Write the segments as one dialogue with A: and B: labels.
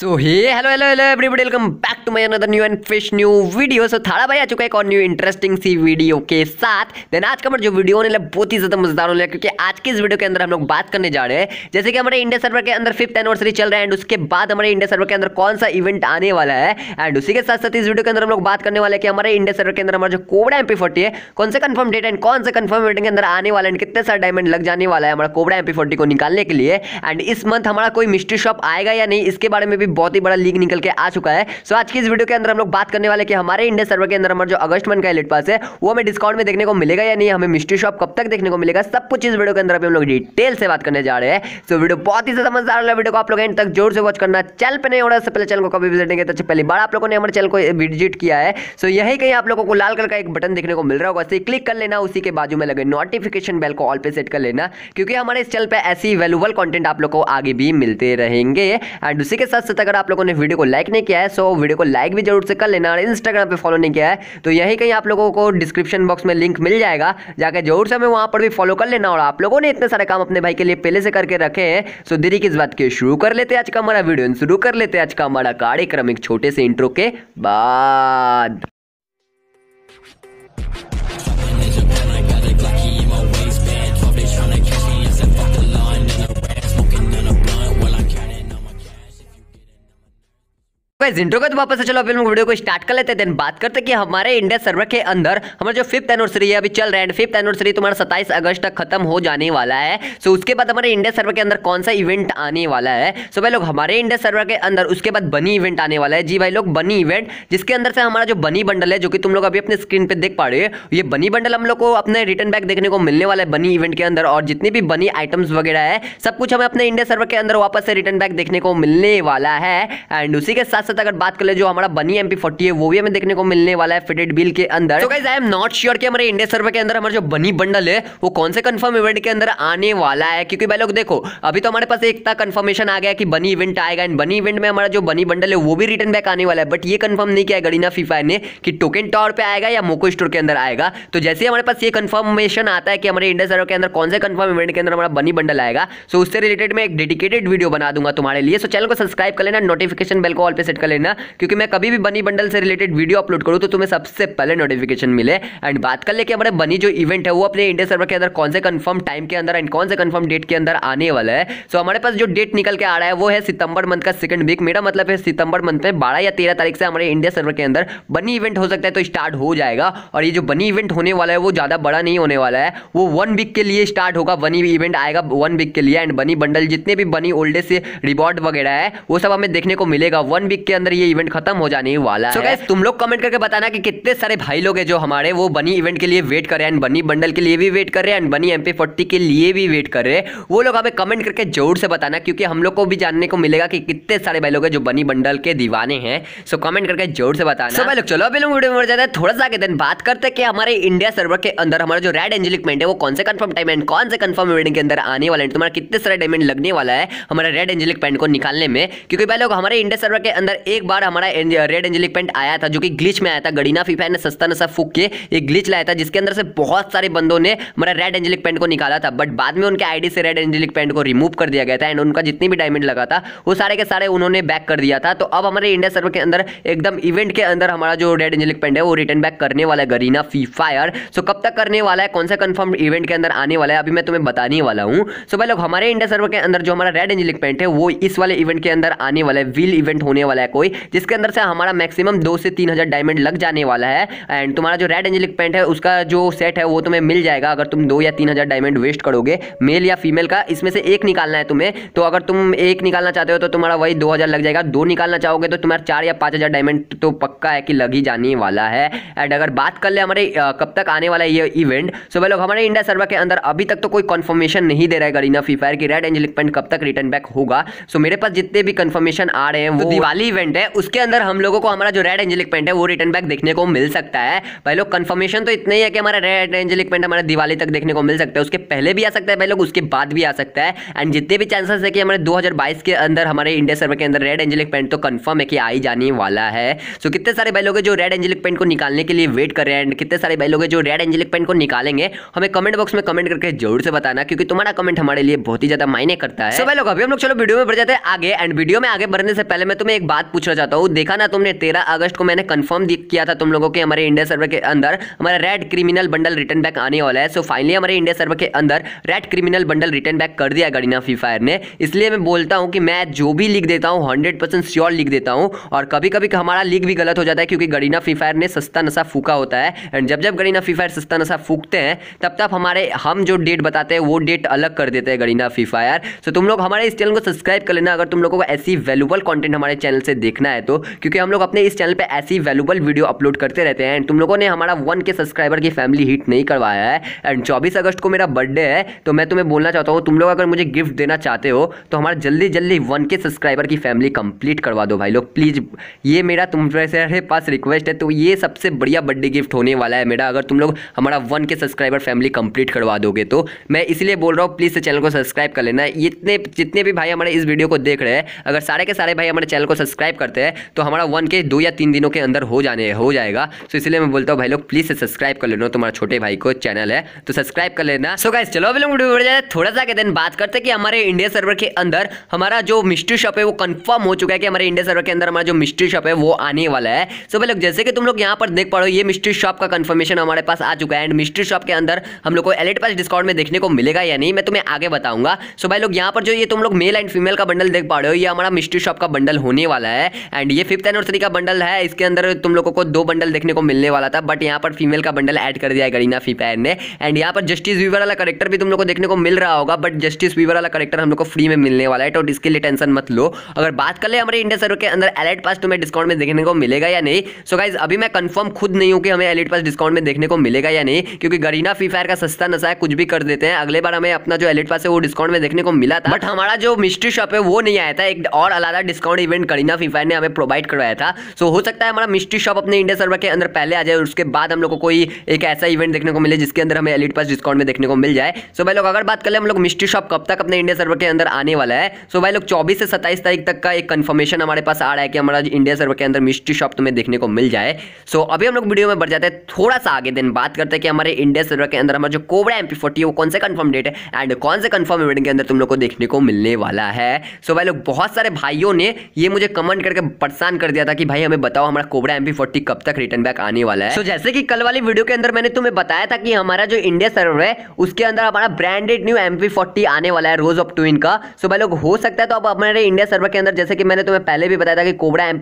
A: so hey hello hello hello everybody welcome back to my another new and fresh new video so थाड़ा भाई आ चुका है एक और न्यू इंटरेस्टिंग सी वीडियो के साथ देन आज का हमारे जो वीडियो होने लगा बहुत ही ज़्यादा मजेदार होने लगा क्योंकि आज की इस वीडियो के अंदर हम लोग बात करने जा रहे हैं जैसे कि हमारे इंडिया सर्वर के अंदर फिफ्थ एनिवर्सरी चल रहा है एंड उसके बाद हमारे इंडिया सर्वर के अंदर कौन सा इवेंट आने वाला है एंड उसी के साथ साथ इस वीडियो के अंदर हम लोग बात करने वाले कि हमारे इंडिया सर्वर के अंदर हमारा जो एमपी एम है कौन सा कन्फर्म डेट एंड कौन सा कन्फर्म इवेंट के अंदर आने वाला एंड कितने सारे डायमंड लग जाने वाला है हमारा कोबरा एम को निकालने के लिए एंड इस मंथ हमारा कोई मिस्ट्री शॉप आएगा या नहीं इसके बारे में भी भी बहुत ही बड़ा लीक निकल के आ चुका है सो आज की इस वीडियो के अंदर हम लोग बात करने वाले कि हमारे इंडिया सर्वर के अंदर हमारे जो अगस्त मन का एलिट पास है वो हमें डिस्काउंट में देखने को मिलेगा या नहीं हमें मिस्ट्री शॉप कब तक देखने को मिलेगा सब कुछ इस वीडियो के अंदर अभी हम लोग डिटेल से बात करने जा रहे हैं सो वीडियो बहुत ही समझदार वाला वीडियो को आप लोग एंड तक जोर से वॉच करना चल पे नहीं हो रहा सबसे पहले चैनल को कभी विजिट नहीं करते तो पहली बार आप लोगों ने हमारे चैनल को विजिट किया है सो यही कहीं आप लोगों को लाल कलर का एक बटन देखने को मिल रहा होगा क्लिक कर लेना उसी के बाजू में लगे नोटिफिकेशन बेल को ऑल पे सेट कर लेना क्योंकि हमारे इस चैनल पर ऐसी वैल्यूबल कॉन्टेंट आप लोग को आगे भी मिलते रहेंगे एंड उसी के साथ साथ अगर आप लोगों ने वीडियो को लाइक नहीं किया है सो वीडियो को लाइक भी जरूर से कर लेना और इंस्टाग्राम पर फॉलो नहीं किया है तो यही कहीं आप लोगों को डिस्क्रिप्शन बॉक्स में लिंक मिल जाएगा जाकर जरूर से हमें वहाँ पर भी फॉलो कर लेना और आप लोगों ने इतने सारे काम अपने भाई के लिए पहले से करके रखे हैं सो देरी किस बात के शुरू कर लेते हैं आज का हमारा वीडियो शुरू कर लेते हैं आज का हमारा कार्यक्रम एक छोटे से इंट्रो के बाद tryna catch me as I fuck along intro का तो वापस से चलो अभी हम वीडियो को स्टार्ट कर लेते हैं देन बात करते हैं कि हमारे इंडिया सर्वर के अंदर हमारा जो फिफ्थ एनिवर्सरी है अभी चल रहा है फिफ्थ एनिवर्सरी तुम्हारा सत्ताईस अगस्त तक खत्म हो जाने वाला है सो उसके बाद हमारे इंडिया सर्वर के अंदर कौन सा इवेंट आने वाला है सो भाई लोग हमारे इंडिया सर्वर के अंदर उसके बाद बनी इवेंट आने वाला है जी भाई लोग बनी इवेंट जिसके अंदर से हमारा जो बनी बंडल है जो कि तुम लोग अभी अपने स्क्रीन पर देख पा रहे हो ये बनी बंडल हम लोग को अपने रिटर्न बैक देखने को मिलने वाला है बनी इवेंट के अंदर और जितनी भी बनी आइटम्स वगैरह है सब कुछ हमें अपने इंडिया सर्वर के अंदर वापस से रिटर्न बैक देखने को मिलने वाला है एंड उसी के साथ साथ साथ अगर बात कर ले जो हमारा बनी एम फोर्टी है वो भी हमें देखने को मिलने वाला है फिटेड बिल के अंदर तो आई एम नॉट श्योर कि हमारे इंडिया सर्वे के अंदर हमारा जो बनी बंडल है वो कौन से कंफर्म इवेंट के अंदर आने वाला है क्योंकि भाई लोग देखो अभी तो हमारे पास एक कंफर्मेशन आ गया कि बनी इवेंट आएगा एंड बनी इवेंट में हमारा जो बनी बंडल है वो भी रिटर्न बैक आने वाला है बट ये कंफर्म नहीं किया गड़ीना फीफा ने कि टोकन टॉर पे आएगा या मोको स्टोर के अंदर आएगा तो जैसे ही हमारे पास ये कंफर्मेशन आता है कि हमारे इंडिया सर्वे के अंदर कौन से कंफर्म इवेंट के अंदर हमारा बनी बंडल आएगा सो उससे रिलेटेड मैं एक डेडिकेटेड वीडियो बना दूंगा तुम्हारे लिए सो चैनल को सब्सक्राइब कर लेना नोटिफिकेशन बेल को ऑल पे सेट सेट कर लेना क्योंकि मैं कभी भी बनी बंडल से रिलेटेड वीडियो अपलोड करूँ तो तुम्हें सबसे पहले नोटिफिकेशन मिले एंड बात कर लेके हमारे बनी जो इवेंट है वो अपने इंडिया सर्वर के अंदर कौन से कन्फर्म टाइम के अंदर एंड कौन से कन्फर्म डेट के अंदर आने वाला है सो हमारे पास जो डेट निकल के आ रहा है वो है सितंबर मंथ का सेकंड वीक मेरा मतलब है सितंबर मंथ में बारह या तेरह तारीख से हमारे इंडिया सर्वर के अंदर बनी इवेंट हो सकता है तो स्टार्ट हो जाएगा और ये जो बनी इवेंट होने वाला है वो ज़्यादा बड़ा नहीं होने वाला है वो वन वीक के लिए स्टार्ट होगा बनी इवेंट आएगा वन वीक के लिए एंड बनी बंडल जितने भी बनी ओल्ड से रिवॉर्ड वगैरह है वो सब हमें देखने को मिलेगा वन वीक के अंदर ये इवेंट खत्म हो जाने वाला so, है guys, तुम लोग कमेंट करके बताना कि कितने सारे भाई लोग हैं जो हमारे वो बनी इवेंट के लिए वेट कर रहे हैं बनी बंडल के लिए भी वेट कर रहे हैं बनी एम के लिए भी वेट कर रहे हैं वो लोग हमें कमेंट करके जोर से बताना क्योंकि हम लोग को भी जानने को मिलेगा कि कितने सारे भाई लोग हैं जो बनी बंडल के दीवाने हैं सो कमेंट करके जोर से बताना भाई लोग चलो अभी लोग वीडियो में जाते हैं थोड़ा सा दिन बात करते हैं कि हमारे इंडिया सर्वर के अंदर हमारा जो रेड एंजलिक मेंट है वो कौन से कन्फर्म टाइम एंड कौन से कन्फर्म इवेंट के अंदर आने वाले हैं तुम्हारा कितने सारे डायमंड लगने वाला है हमारे रेड एंजलिक पेंट को निकालने में क्योंकि भाई लोग हमारे इंडिया सर्वर के अंदर एक बार हमारा रेड एंजेलिक पेंट आया था जो कि ग्लिच में आया था गडीना फीफा ने सस्ता नशा फूक के एक ग्लिच लाया था जिसके अंदर से बहुत सारे बंदों ने हमारा रेड एंजेलिक पेंट को निकाला था बट बाद में उनके आईडी से रेड एंजेलिक पेंट को रिमूव कर दिया गया था एंड उनका जितनी भी डायमंड लगा था वो सारे के सारे उन्होंने बैक कर दिया था तो अब हमारे इंडिया सर्वर के अंदर एकदम इवेंट के अंदर हमारा जो रेड एंजेलिक पेंट है वो रिटर्न बैक करने वाला है गरीना फी फायर सो कब तक करने वाला है कौन सा कंफर्म इवेंट के अंदर आने वाला है अभी मैं तुम्हें बताने वाला हूँ सो भाई लोग हमारे इंडिया सर्वर के अंदर जो हमारा रेड एंजेलिक पेंट है वो इस वाले इवेंट के अंदर आने वाला है व्हील इवेंट होने वाला है है कोई जिसके अंदर से हमारा मैक्सिमम दो से तीन हज़ार डायमंड लग जाने वाला है एंड तुम्हारा जो रेड एंजेलिक पेंट है उसका जो सेट है वो तुम्हें मिल जाएगा अगर तुम दो या तीन हज़ार डायमंड वेस्ट करोगे मेल या फीमेल का इसमें से एक निकालना है तुम्हें तो अगर तुम एक निकालना चाहते हो तो तुम्हारा वही दो लग जाएगा दो निकालना चाहोगे तो तुम्हारा चार या पाँच डायमंड तो पक्का है कि लग ही जाने वाला है एंड अगर बात कर ले हमारे कब तक आने वाला ये इवेंट सो भाई लोग हमारे इंडिया सर्वर के अंदर अभी तक तो कोई कन्फर्मेशन नहीं दे रहा है गरीना फीफायर की रेड एंजेलिक पेंट कब तक रिटर्न बैक होगा सो मेरे पास जितने भी कन्फर्मेशन आ रहे हैं वो तो दिवाली इवेंट है उसके अंदर हम लोगों को हमारा जो रेड एंजेलिक पेंट है वो रिटर्न बैक देखने को मिल सकता है भाई लोग कंफर्मेशन तो इतना ही है कि हमारा रेड एंजेलिक पेंट हमारे दिवाली तक देखने को मिल सकता है उसके पहले भी आ सकता है भाई लोग उसके बाद भी आ सकता है एंड जितने भी चांसेस है कि हमारे दो के अंदर हमारे इंडिया सर्वे के अंदर रेड एंजेलिक पेंट तो कन्फर्म है कि आई जाने वाला है सो कितने सारे भाई लोग जो रेड एंजेलिक पेंट को निकालने के लिए वेट कर रहे हैं एंड कितने सारे भाई लोग जो रेड एंजेलिक पेंट को निकालेंगे हमें कमेंट बॉक्स में कमेंट करके जरूर से बताना क्योंकि तुम्हारा कमेंट हमारे लिए बहुत ही ज्यादा मायने करता है सो भाई लोग अभी हम लोग चलो वीडियो में बढ़ जाते हैं आगे एंड वीडियो में आगे बढ़ने से पहले मैं तुम्हें एक बात बात पूछना चाहता हूँ देखा ना तुमने तेरह अगस्त को मैंने कंफर्म किया था तुम लोगों के हमारे इंडिया सर्वर के अंदर हमारा red criminal bundle return back आने वाला है सो फाइनली हमारे इंडिया सर्वर के अंदर red criminal bundle return back कर दिया गरीना फ्री फायर ने इसलिए मैं बोलता हूँ कि मैं जो भी लिख देता हूँ हंड्रेड परसेंट श्योर लिख देता हूँ और कभी कभी हमारा लिख भी गलत हो जाता है क्योंकि गरीना फ्री फायर ने सस्ता नशा फूका होता है एंड जब जब गरीना फ्री फायर सस्ता नशा फूकते हैं तब तब हमारे हम जो डेट बताते हैं वो डेट अलग कर देते हैं गरीना फ्री फायर सो तुम लोग हमारे इस चैनल को सब्सक्राइब कर लेना अगर तुम लोगों को ऐसी वैल्यूबल कॉन्टेंट हमारे चैनल से देखना है तो क्योंकि हम लोग अपने इस चैनल पर ऐसी वैल्यूबल वीडियो अपलोड करते रहते हैं एंड तुम लोगों ने हमारा वन के सब्सक्राइबर की फैमिली हिट नहीं करवाया है एंड चौबीस अगस्त को मेरा बर्थडे है तो मैं तुम्हें बोलना चाहता हूँ तुम लोग अगर मुझे गिफ्ट देना चाहते हो तो हमारा जल्दी जल्दी वन के सब्सक्राइबर की फैमिली कंप्लीट करवा दो भाई लोग प्लीज़ ये मेरा तुम से पास रिक्वेस्ट है तो ये सबसे बढ़िया बर्थडे गिफ्ट होने वाला है मेरा अगर तुम लोग हमारा वन के सब्सक्राइबर फैमिली कंप्लीट करवा दोगे तो मैं इसलिए बोल रहा हूँ प्लीज़ चैनल को सब्सक्राइब कर लेना इतने जितने भी भाई हमारे इस वीडियो को देख रहे हैं अगर सारे के सारे भाई हमारे चैनल को सब्सक्राइब सब्सक्राइब करते हैं तो हमारा वन के दो या तीन दिनों के अंदर हो जाने हो जाएगा सो इसलिए मैं बोलता हूँ भाई लोग प्लीज़ सब्सक्राइब कर लेना तुम्हारा छोटे भाई को चैनल है तो सब्सक्राइब कर लेना सो गाइस चलो अभी लोग थोड़ा सा के दिन बात करते कि हमारे इंडिया सर्वर के अंदर हमारा जो मिस्ट्री शॉप है वो कंफर्म हो चुका है कि हमारे इंडिया सर्वर के अंदर हमारा जो मिस्ट्री शॉप है वो आने वाला है सो भाई लोग जैसे कि तुम लोग यहाँ पर देख पा रहे हो ये मिस्ट्री शॉप का कंफर्मेशन हमारे पास आ चुका है एंड मिस्ट्री शॉप के अंदर हम लोग को एलेट पास डिस्काउंट में देखने को मिलेगा या नहीं मैं तुम्हें आगे बताऊंगा सो भाई लोग यहाँ पर जो ये तुम लोग मेल एंड फीमेल का बंडल देख पा रहे हो ये हमारा मिस्ट्री शॉप का बंडल होने वाला वाला है एंड ये फिफ्थ एनिवर्सरी का बंडल है इसके अंदर तुम लोगों को दो बंडल देखने को मिलने वाला था बट यहाँ पर फीमेल का बंडल ऐड कर दिया है गरीना फीपैर ने एंड यहाँ पर जस्टिस वीवर वाला करेक्टर भी तुम लोग को देखने को मिल रहा होगा बट जस्टिस वीवर वाला करेक्टर हम लोग को फ्री में मिलने वाला है तो इसके लिए टेंशन मत लो अगर बात कर ले हमारे इंडिया सर्वर के अंदर एलेट पास तुम्हें डिस्काउंट में देखने को मिलेगा या नहीं सो so गाइज अभी मैं कंफर्म खुद नहीं हूँ कि हमें एलेट पास डिस्काउंट में देखने को मिलेगा या नहीं क्योंकि गरीना फ्री फायर का सस्ता नशा है कुछ भी कर देते हैं अगले बार हमें अपना जो एलेट पास है वो डिस्काउंट में देखने को मिला था बट हमारा जो मिस्ट्री शॉप है वो नहीं आया था एक और अलग discount event Garena India free fire ने हमें प्रोवाइड करवाया था सो हो सकता है हमारा मिस्ट्री शॉप अपने इंडिया सर्वर के अंदर पहले आ जाए और उसके बाद हम लोग को कोई एक ऐसा इवेंट देखने को मिले जिसके अंदर हमें एलिट पास डिस्काउंट में देखने को मिल जाए सो भाई लोग अगर बात करें हम लोग मिस्ट्री शॉप कब तक अपने इंडिया सर्वर के अंदर आने वाला है सो भाई लोग चौबीस से सत्ताईस तारीख तक का एक कन्फर्मेशन हमारे पास आ रहा है कि हमारा इंडिया सर्वर के अंदर मिस्ट्री शॉप तुम्हें देखने को मिल जाए सो अभी हम लोग वीडियो में बढ़ जाते हैं थोड़ा सा आगे दिन बात करते हैं कि हमारे इंडिया सर्वर के अंदर हमारा जो कोबरा एम है वो कौन से कन्फर्म डेट है एंड कौन से कन्फर्म इवेंट के अंदर तुम लोग को देखने को मिलने वाला है सो so, भाई लोग बहुत सारे भाइयों ने ये मुझे कम कमेंट करके परेशान कर दिया था कि भाई हमें बताओ हमारा कोबरा एमपी फोर्टी कब तक रिटर्न बैक आने वाला है तो so, जैसे कि कल वाली वीडियो के अंदर मैंने तुम्हें बताया था कि हमारा जो इंडिया सर्वर है उसके अंदर हमारा ब्रांडेड न्यू एम आने वाला है रोज ऑफ ट्विन का सो भाई लोग हो सकता है तो अब हमारे इंडिया सर्वर के अंदर जैसे कि मैंने तुम्हें पहले भी बताया था कि कोबरा एम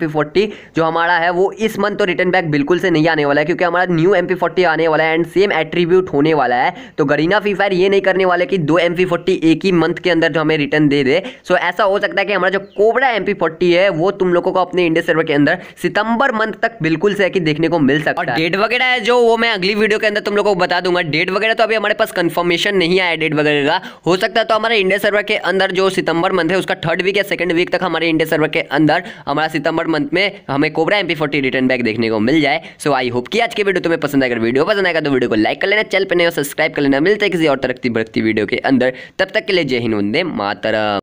A: जो हमारा है वो इस मंथ तो रिटर्न बैक बिल्कुल से नहीं आने वाला है क्योंकि हमारा न्यू एम आने वाला है एंड सेम एट्रीब्यूट होने वाला है तो गरीना फ्री फायर ये नहीं करने वाले कि दो एम एक ही मंथ के अंदर जो हमें रिटर्न दे दे सो so, ऐसा हो सकता है कि हमारा जो कोबरा एम है वो तुम लोगों को अपने इंडिया सर्वर के अंदर सितंबर मंथ तक बिल्कुल से कि देखने को मिल सकता है डेट वगैरह है जो वो मैं अगली वीडियो के अंदर तुम लोगों को बता दूंगा डेट वगैरह तो अभी हमारे पास कंफर्मेशन नहीं आया डेट वगैरह का हो सकता है तो हमारे इंडिया सर्वर के अंदर जो सितंबर मंथ है उसका थर्ड वीक या सेकंड वीक तक हमारे इंडिया सर्वर के अंदर हमारा सितंबर मंथ में हमें cobra M forty return back देखने को मिल जाए सो आई होप की आज की वीडियो तुम्हें पसंद आएगा वीडियो पसंद आएगा तो वीडियो को लाइक कर लेना चल पर नहीं सब्सक्राइब कर लेना मिलते किसी और तरक्की बढ़ती वीडियो के अंदर तब तक के लिए जय हिंद वंदे मातरम